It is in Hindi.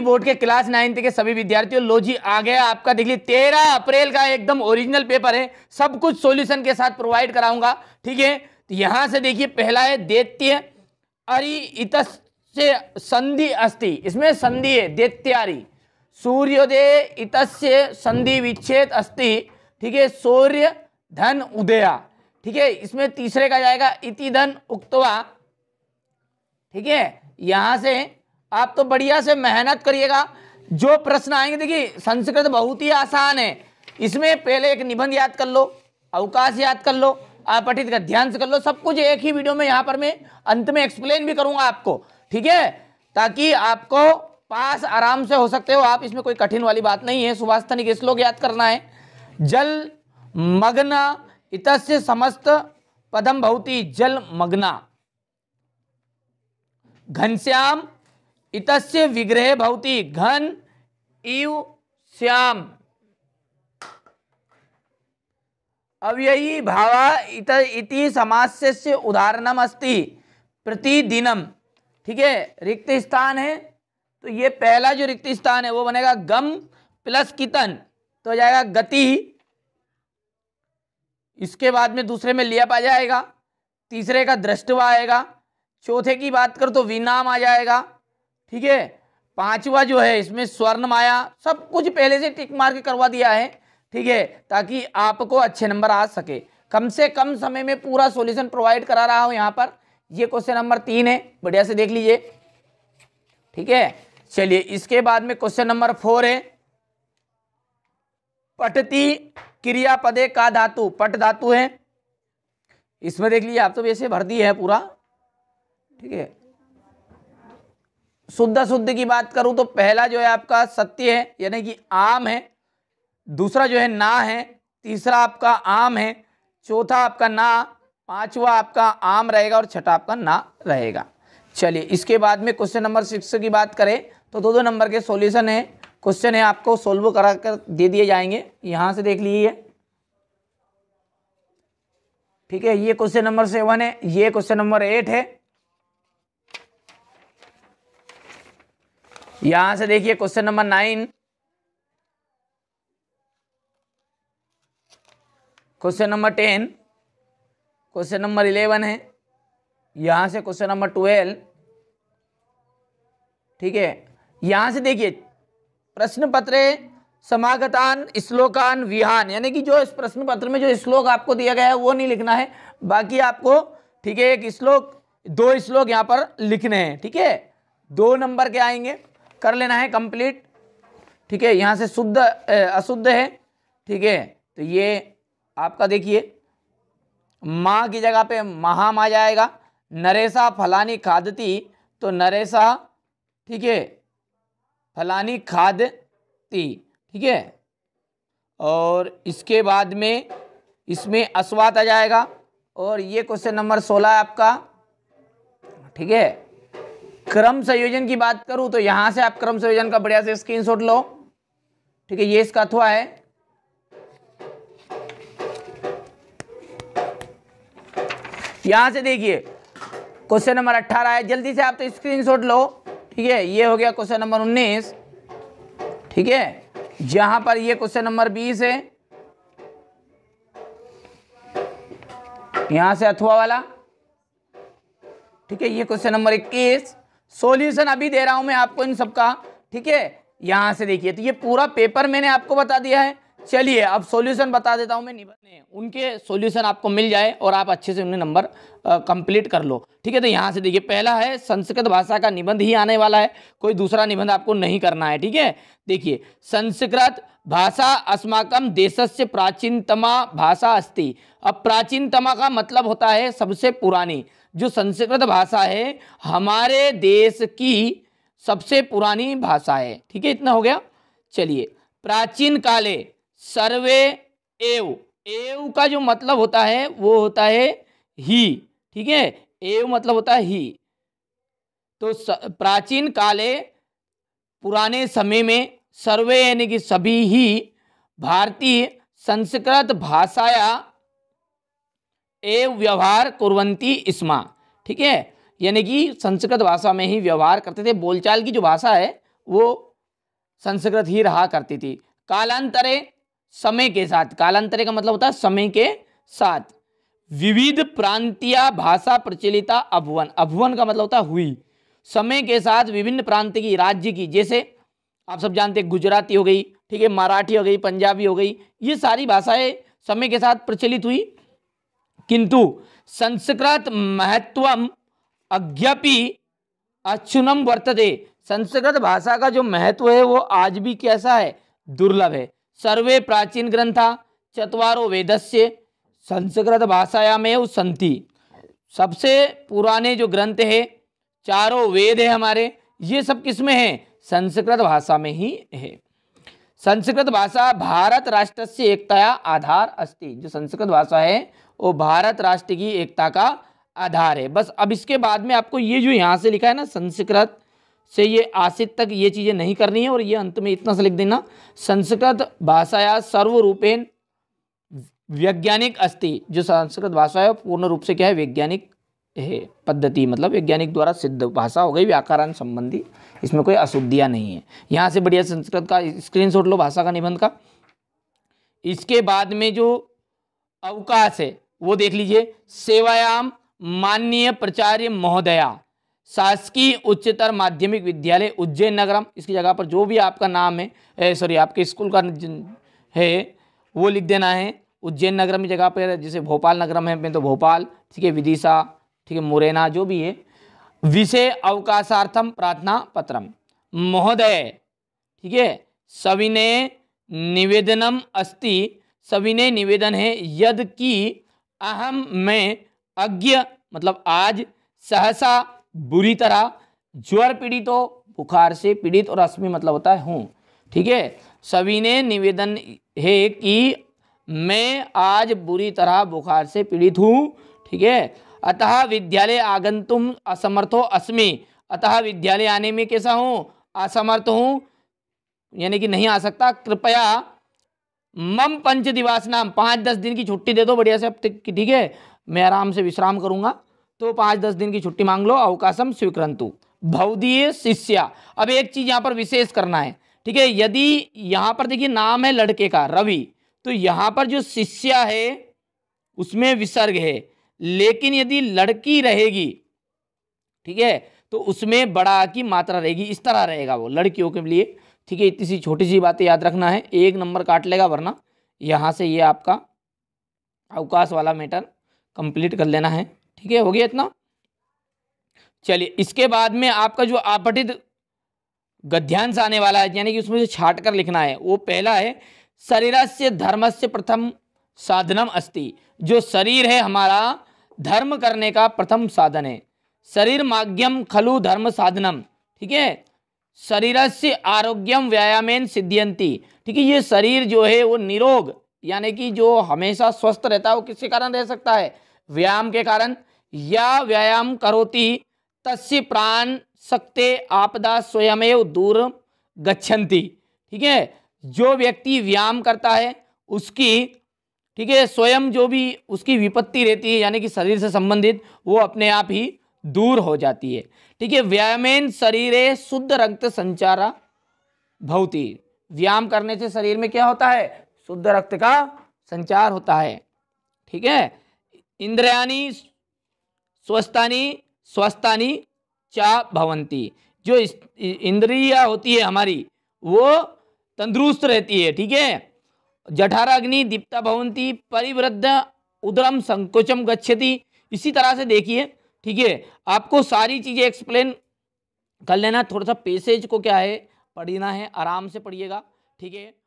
की बोर्ड के क्लास नाइन्थ के सभी विद्यार्थियों लो जी आ गया आपका देख लीजिए तेरह अप्रैल का एकदम ओरिजिनल पेपर है सब कुछ सॉल्यूशन के साथ प्रोवाइड कराऊंगा ठीक है तो यहाँ से देखिए पहला है देत्य अरि इत से संधि अस्थि इसमें संधि है देत्यारी सूर्योदय इत से संधि विच्छेद अस्थि ठीक है सूर्य धन उदया ठीक है इसमें तीसरे का जाएगा इति धन उक्तवा ठीक है यहां से आप तो बढ़िया से मेहनत करिएगा जो प्रश्न आएंगे देखिए संस्कृत बहुत ही आसान है इसमें पहले एक निबंध याद कर लो अवकाश याद कर लो आप पठित का ध्यान से कर लो सब कुछ एक ही वीडियो में यहाँ पर मैं अंत में एक्सप्लेन भी करूँगा आपको ठीक है ताकि आपको पास आराम से हो सकते हो आप इसमें कोई कठिन वाली बात नहीं है सुभाषतनिक श्लोक याद करना है जल मग्न इतस्य समस्त पदम भवती जल मग्ना घनश्याम इतस्य विग्रह भवती घन इव श्याम अव्ययी भावा इत इति समास्य से उदाहरणम अस्ति प्रतिदिनम ठीक है रिक्त स्थान है तो ये पहला जो रिक्त स्थान है वो बनेगा गम प्लस कितन तो जाएगा गति इसके बाद में दूसरे में लिया पा जाएगा तीसरे का दृष्टवा आएगा चौथे की बात करो तो विनाम आ जाएगा ठीक है पांचवा जो है इसमें स्वर्ण माया सब कुछ पहले से टिक मार के करवा दिया है ठीक है ताकि आपको अच्छे नंबर आ सके कम से कम समय में पूरा सॉल्यूशन प्रोवाइड करा रहा हूं यहां पर ये क्वेश्चन नंबर तीन है बढ़िया से देख लीजिए ठीक है चलिए इसके बाद में क्वेश्चन नंबर फोर है पटती क्रिया पदे का धातु पट धातु है इसमें देख लीजिए आप तो वैसे भर दी है पूरा ठीक है शुद्ध अशुद्ध की बात करूँ तो पहला जो है आपका सत्य है यानी कि आम है दूसरा जो है ना है तीसरा आपका आम है चौथा आपका ना पांचवा आपका आम रहेगा और छठा आपका ना रहेगा चलिए इसके बाद में क्वेश्चन नंबर सिक्स की बात करें तो दो दो नंबर के सॉल्यूशन है क्वेश्चन है आपको सोल्व करा कर दे दिए जाएंगे यहाँ से देख लीजिए ठीक है ये क्वेश्चन नंबर सेवन है ये क्वेश्चन नंबर एट है यहां से देखिए question number nine question number ten question number eleven है यहां से क्वेश्चन नंबर ट्वेल्व ठीक है यहां से देखिए प्रश्न पत्र समागतान श्लोकान विहान यानी कि जो इस प्रश्न पत्र में जो श्लोक आपको दिया गया है वो नहीं लिखना है बाकी आपको ठीक है एक श्लोक दो श्लोक यहां पर लिखने हैं ठीक है थीके? दो नंबर के आएंगे कर लेना है कंप्लीट ठीक है यहाँ से शुद्ध अशुद्ध है ठीक है तो ये आपका देखिए माँ की जगह पे महाम आ जाएगा नरेसा फलानी खादती तो नरेसा ठीक है फलानी खादती ठीक है और इसके बाद में इसमें अस्वात आ जाएगा और ये क्वेश्चन नंबर सोलह आपका ठीक है क्रम संयोजन की बात करूं तो यहां से आप क्रम संयोजन का बढ़िया से स्क्रीनशॉट लो ठीक है ये इसका अथवा है यहां से देखिए क्वेश्चन नंबर अट्ठारह है जल्दी से आप तो स्क्रीनशॉट लो ठीक है ये हो गया क्वेश्चन नंबर उन्नीस ठीक है जहां पर ये क्वेश्चन नंबर बीस है यहां से अथवा वाला ठीक है ये क्वेश्चन नंबर इक्कीस सॉल्यूशन अभी दे रहा हूं मैं आपको इन सबका ठीक है यहां से देखिए तो ये पूरा पेपर मैंने आपको बता दिया है चलिए अब सॉल्यूशन बता देता हूँ मैं निबंध उनके सॉल्यूशन आपको मिल जाए और आप अच्छे से उन्हें नंबर कंप्लीट कर लो ठीक है तो यहाँ से देखिए पहला है संस्कृत भाषा का निबंध ही आने वाला है कोई दूसरा निबंध आपको नहीं करना है ठीक है देखिए संस्कृत भाषा अस्माकम से प्राचीनतमा भाषा अस्थि अब प्राचीनतमा का मतलब होता है सबसे पुरानी जो संस्कृत भाषा है हमारे देश की सबसे पुरानी भाषा है ठीक है इतना हो गया चलिए प्राचीन काले सर्वे एव एव का जो मतलब होता है वो होता है ही ठीक है एव मतलब होता है ही तो प्राचीन काले पुराने समय में सर्वे यानी कि सभी ही भारतीय संस्कृत भाषाया एव व्यवहार कुरंती इसमा ठीक है यानी कि संस्कृत भाषा में ही व्यवहार करते थे बोलचाल की जो भाषा है वो संस्कृत ही रहा करती थी कालांतरे समय के साथ कालांतरे का मतलब होता है समय के साथ विविध प्रांतीय भाषा प्रचलिता अभवन अभवन का मतलब होता है हुई समय के साथ विभिन्न प्रांत की राज्य की जैसे आप सब जानते हैं गुजराती हो गई ठीक है मराठी हो गई पंजाबी हो गई ये सारी भाषाएं समय के साथ प्रचलित हुई किंतु संस्कृत महत्व अज्ञापि अक्षुनम वर्तते संस्कृत भाषा का जो महत्व है वो आज भी कैसा है दुर्लभ है सर्वे प्राचीन ग्रंथा चतवारो वेदस्य संस्कृत भाषायामेव संति सबसे पुराने जो ग्रंथ है चारों वेद है हमारे ये सब किस में है संस्कृत भाषा में ही है संस्कृत भाषा भारत राष्ट्र से एकता आधार अस्ति जो संस्कृत भाषा है वो भारत राष्ट्र की एकता का आधार है बस अब इसके बाद में आपको ये जो यहाँ से लिखा है ना संस्कृत से ये आसित तक ये चीज़ें नहीं करनी है और ये अंत में इतना सा लिख देना संस्कृत भाषा या सर्वरूपेण वैज्ञानिक अस्ति जो संस्कृत भाषा है पूर्ण रूप से क्या है वैज्ञानिक है पद्धति मतलब वैज्ञानिक द्वारा सिद्ध भाषा हो गई व्याकरण संबंधी इसमें कोई अशुद्धियाँ नहीं है यहाँ से बढ़िया संस्कृत का स्क्रीन लो भाषा का निबंध का इसके बाद में जो अवकाश है वो देख लीजिए सेवायाम माननीय प्राचार्य महोदया शासकीय उच्चतर माध्यमिक विद्यालय उज्जैन नगरम इसकी जगह पर जो भी आपका नाम है सॉरी आपके स्कूल का है वो लिख देना है उज्जैन नगरम की जगह पर जैसे भोपाल नगरम है मैं तो भोपाल ठीक है विदिशा ठीक है मुरैना जो भी है विषय अवकाशार्थम प्रार्थना पत्रम महोदय ठीक है सविनय निवेदनम अस्ति सविनय निवेदन है यद कि अहम मैं अज्ञ मतलब आज सहसा बुरी तरह ज्वर पीड़ित हो बुखार से पीड़ित और अश्मि मतलब होता है हूँ ठीक है सभी ने निवेदन है कि मैं आज बुरी तरह बुखार से पीड़ित हूँ ठीक है अतः विद्यालय आगंतुम हो अस्मि अतः विद्यालय आने में कैसा हूँ असमर्थ हूँ यानी कि नहीं आ सकता कृपया मम पंच दिवास नाम पाँच दस दिन की छुट्टी दे दो बढ़िया से अब ठीक है मैं आराम से विश्राम करूँगा तो पाँच दस दिन की छुट्टी मांग लो अवकाशम स्वीकृंतु भवदीय शिष्या अब एक चीज़ यहाँ पर विशेष करना है ठीक है यदि यहाँ पर देखिए नाम है लड़के का रवि तो यहाँ पर जो शिष्या है उसमें विसर्ग है लेकिन यदि लड़की रहेगी ठीक है तो उसमें बड़ा की मात्रा रहेगी इस तरह रहेगा वो लड़कियों के लिए ठीक है इतनी सी छोटी सी बातें याद रखना है एक नंबर काट लेगा वरना यहाँ से ये आपका अवकाश वाला मैटर कंप्लीट कर लेना है ठीक है हो गया इतना चलिए इसके बाद में आपका जो आपटित गद्यांश आने वाला है यानी कि उसमें जो छाट कर लिखना है वो पहला है शरीर से धर्म से प्रथम साधनम अस्ति जो शरीर है हमारा धर्म करने का प्रथम साधन है शरीर माग्यम खलु धर्म साधनम ठीक है शरीर से आरोग्यम व्यायामेन सिद्धियंती ठीक है ये शरीर जो है वो निरोग यानी कि जो हमेशा स्वस्थ रहता है वो किसके कारण रह सकता है व्यायाम के कारण या व्यायाम करोति तस्य प्राण सकते आपदा स्वयमेव दूर गच्छन्ति ठीक है जो व्यक्ति व्यायाम करता है उसकी ठीक है स्वयं जो भी उसकी विपत्ति रहती है यानी कि शरीर से संबंधित वो अपने आप ही दूर हो जाती है ठीक है व्यायामेन शरीर शुद्ध रक्त संचारा भवती व्यायाम करने से शरीर में क्या होता है शुद्ध रक्त का संचार होता है ठीक है इंद्रयानी स्वस्थानी स्वस्थानी चा भवंती जो इंद्रिया होती है हमारी वो तंदुरुस्त रहती है ठीक है जठाराग्नि दीप्ता भवंती परिवृद्ध उदरम संकोचम गच्छति इसी तरह से देखिए ठीक है आपको सारी चीज़ें एक्सप्लेन कर लेना थोड़ा सा पेसेज को क्या है पढ़ना है आराम से पढ़िएगा ठीक है